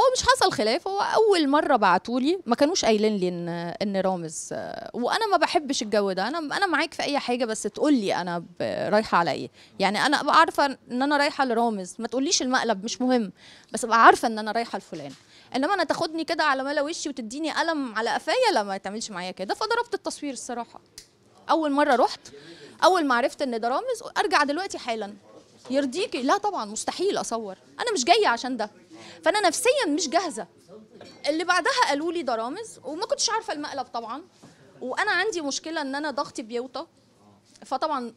هو مش حصل خلاف هو اول مره بعتوا لي ما كانوش قايلين لي ان ان رامز وانا ما بحبش الجو ده انا انا معاك في اي حاجه بس تقول لي انا رايحه على ايه يعني انا ابقى عارفه ان انا رايحه لرامز ما تقوليش المقلب مش مهم بس ابقى عارفه ان انا رايحه لفلان انما انا تاخدني كده على ملا وشي وتديني قلم على قفايا لا ما تعملش معايا كده فضربت التصوير الصراحه اول مره رحت اول ما عرفت ان ده رامز ارجع دلوقتي حالا يرضيكي لا طبعا مستحيل اصور انا مش جايه عشان ده فانا نفسيا مش جاهزه اللي بعدها قالوا لي رامز وما كنتش عارفه المقلب طبعا وانا عندي مشكله ان انا ضغطي بيوطى فطبعا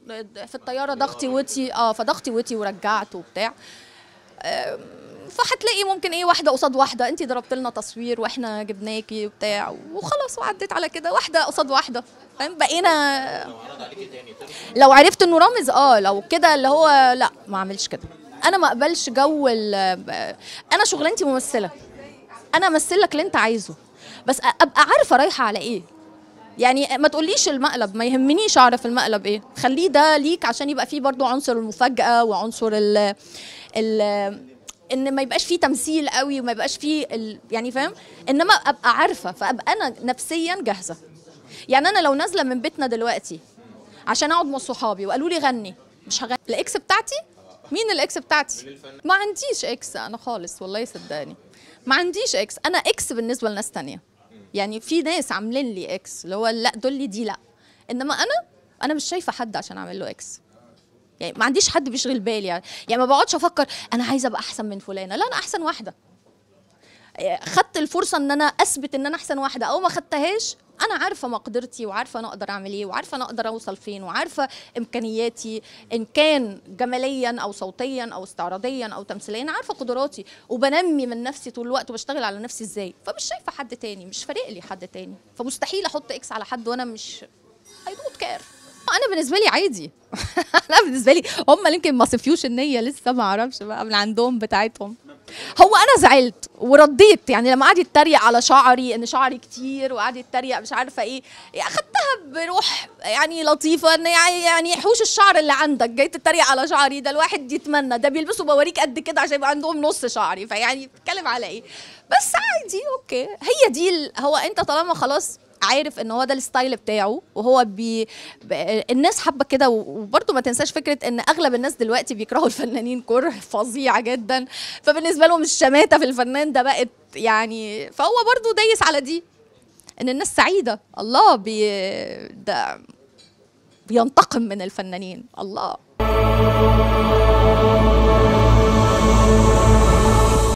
في الطياره ضغطي وتي اه فضغطي وتي ورجعت وبتاع فهتلاقي ممكن ايه واحده قصاد واحده انت ضربت لنا تصوير واحنا جبناكي وبتاع وخلاص وعديت على كده واحده قصاد واحده فاهم بقينا لو عرفت انه رامز اه لو كده اللي هو لا ما اعملش كده انا ما اقبلش جو انا شغلانتي ممثله انا امثل لك اللي انت عايزه بس ابقى عارفه رايحه على ايه يعني ما تقوليش المقلب ما يهمنيش اعرف المقلب ايه خليه ده ليك عشان يبقى فيه برضو عنصر المفاجاه وعنصر ال ال ان ما يبقاش فيه تمثيل قوي وما يبقاش فيه ال... يعني فاهم انما ابقى عارفه فابقى انا نفسيا جاهزه يعني انا لو نازله من بيتنا دلوقتي عشان اقعد مع صحابي وقالوا لي غني مش هغني الاكس بتاعتي مين الاكس بتاعتي ما عنديش اكس انا خالص والله صدقني ما عنديش اكس انا اكس بالنسبه لناس تانية يعني في ناس عاملين لي اكس اللي هو لا دول لي دي لا انما انا انا مش شايفه حد عشان اعمل له اكس يعني ما عنديش حد بيشغل بالي يعني يعني ما بقعدش افكر انا عايزه ابقى احسن من فلانه لا انا احسن واحده آه، خدت الفرصه ان انا اثبت ان انا احسن واحده او ما خدتهاش انا عارفه مقدرتي وعارفه انا اقدر اعمل ايه وعارفه انا اقدر اوصل فين وعارفه امكانياتي ان كان جماليا او صوتيا او استعراضيا او تمثيليا انا عارفه قدراتي وبنمي من نفسي طول الوقت وبشتغل على نفسي ازاي فمش شايفه حد تاني مش فارق لي حد تاني فمستحيل احط اكس على حد وانا مش اي دونت كير انا بالنسبه لي عادي انا بالنسبه لي هم يمكن ما صفيوش النيه لسه ما اعرفش بقى من عندهم بتاعتهم هو انا زعلت ورديت يعني لما قعد يتريق على شعري ان شعري كتير وقعد يتريق مش عارفه ايه اخذتها بروح يعني لطيفه ان يعني،, يعني حوش الشعر اللي عندك جاي تتريق على شعري ده الواحد يتمنى ده بيلبسوا بوريك قد كده عشان يبقى عندهم نص شعري فيعني بتتكلم على ايه بس عادي اوكي هي دي هو انت طالما خلاص عارف ان هو ده الستايل بتاعه وهو بي الناس حابه كده وبرده ما تنساش فكره ان اغلب الناس دلوقتي بيكرهوا الفنانين كره فظيعه جدا فبالنسبه لهم الشماته في الفنان ده بقت يعني فهو برده دايس على دي ان الناس سعيده الله بي ده بينتقم من الفنانين الله